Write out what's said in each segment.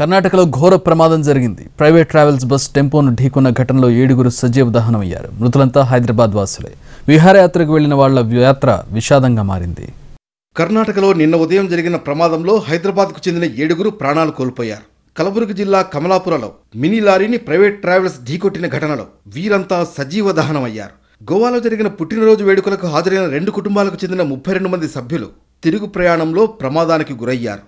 కర్ణాటకలో ఘోర ప్రమాదం జరిగింది ప్రైవేట్ ట్రావెల్స్ బస్ టెంపోను ఢీకొన్న ఘటనలో ఏడుగురు సజీవ దహనమయ్యారు మృతులంతా హైదరాబాద్ వాసులే విహారయాత్రకు వెళ్లిన వాళ్ల యాత్ర విషాదంగా మారింది కర్ణాటకలో నిన్న ఉదయం జరిగిన ప్రమాదంలో హైదరాబాద్కు చెందిన ఏడుగురు ప్రాణాలు కోల్పోయారు కలబురుగు జిల్లా కమలాపురలో మినీ లారీని ప్రైవేట్ ట్రావెల్స్ ఢీకొట్టిన ఘటనలో వీరంతా సజీవ దహనమయ్యారు గోవాలో జరిగిన పుట్టినరోజు వేడుకలకు హాజరైన రెండు కుటుంబాలకు చెందిన ముప్పై రెండు మంది సభ్యులు తిరుగు ప్రయాణంలో ప్రమాదానికి గురయ్యారు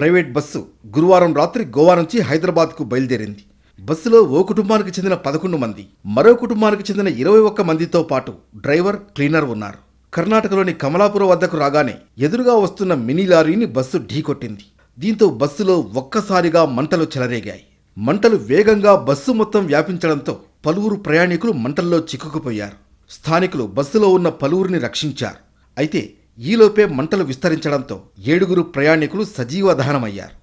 ప్రైవేట్ బస్సు గురువారం రాత్రి గోవా నుంచి హైదరాబాద్కు బయలుదేరింది బస్సులో ఓ కుటుంబానికి చెందిన పదకొండు మంది మరో కుటుంబానికి చెందిన ఇరవై ఒక్క మందితో పాటు డ్రైవర్ క్లీనర్ ఉన్నారు కర్ణాటకలోని కమలాపురం వద్దకు రాగానే ఎదురుగా వస్తున్న మినీ లారీని బస్సు ఢీకొట్టింది దీంతో బస్సులో ఒక్కసారిగా మంటలు చెలరేగాయి మంటలు వేగంగా బస్సు మొత్తం వ్యాపించడంతో పలువురు ప్రయాణికులు మంటల్లో చిక్కుకుపోయారు స్థానికులు బస్సులో ఉన్న పలువురిని రక్షించారు అయితే ఈలోపే మంటలు విస్తరించడంతో ఏడుగురు ప్రయాణికులు సజీవ దహనమయ్యారు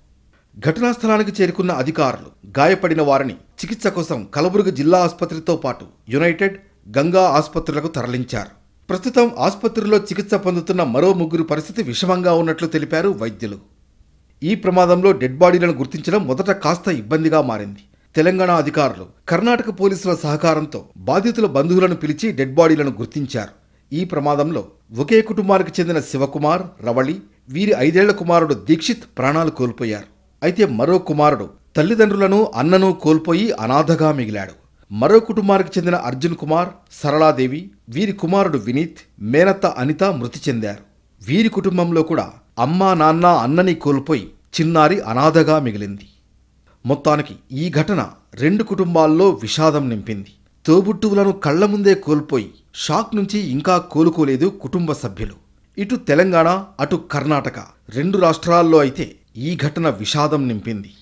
ఘటనా స్థలానికి చేరుకున్న అధికారులు గాయపడిన వారిని చికిత్స కోసం కలబుర్గి జిల్లా ఆసుపత్రితో పాటు యునైటెడ్ గంగా ఆసుపత్రులకు తరలించారు ప్రస్తుతం ఆసుపత్రిలో చికిత్స పొందుతున్న మరో ముగ్గురు పరిస్థితి విషమంగా ఉన్నట్లు తెలిపారు వైద్యులు ఈ ప్రమాదంలో డెడ్ బాడీలను గుర్తించడం మొదట కాస్త ఇబ్బందిగా మారింది తెలంగాణ అధికారులు కర్ణాటక పోలీసుల సహకారంతో బాధితుల బంధువులను పిలిచి డెడ్ బాడీలను గుర్తించారు ఈ ప్రమాదంలో ఒకే కుటుంబానికి చెందిన శివకుమార్ రవళి వీరి ఐదేళ్ల కుమారుడు దీక్షిత్ ప్రాణాలు కోల్పోయారు అయితే మరో కుమారుడు తల్లిదండ్రులను అన్నను కోల్పోయి అనాథగా మిగిలాడు మరో కుటుంబానికి చెందిన అర్జున్ కుమార్ సరళాదేవి వీరి కుమారుడు వినీత్ మేనత్త అనిత మృతి చెందారు వీరి కుటుంబంలో కూడా అమ్మా నాన్న అన్నని కోల్పోయి చిన్నారి అనాథగా మిగిలింది మొత్తానికి ఈ ఘటన రెండు కుటుంబాల్లో విషాదం నింపింది తోబుట్టువులను కళ్ల ముందే కోల్పోయి షాక్ నుంచి ఇంకా కోలుకోలేదు కుటుంబ సభ్యులు ఇటు తెలంగాణ అటు కర్ణాటక రెండు రాష్ట్రాల్లో అయితే ఈ ఘటన విషాదం నింపింది